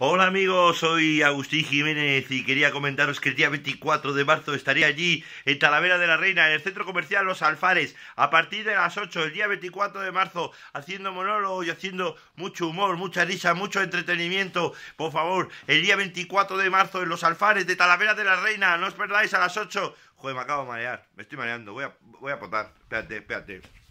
Hola amigos, soy Agustín Jiménez y quería comentaros que el día 24 de marzo estaré allí en Talavera de la Reina, en el centro comercial Los Alfares, a partir de las 8, el día 24 de marzo, haciendo monólogo y haciendo mucho humor, mucha risa, mucho entretenimiento. Por favor, el día 24 de marzo en Los Alfares de Talavera de la Reina, no os perdáis a las 8. Joder, me acabo de marear, me estoy mareando, voy a, voy a Espérate, espérate.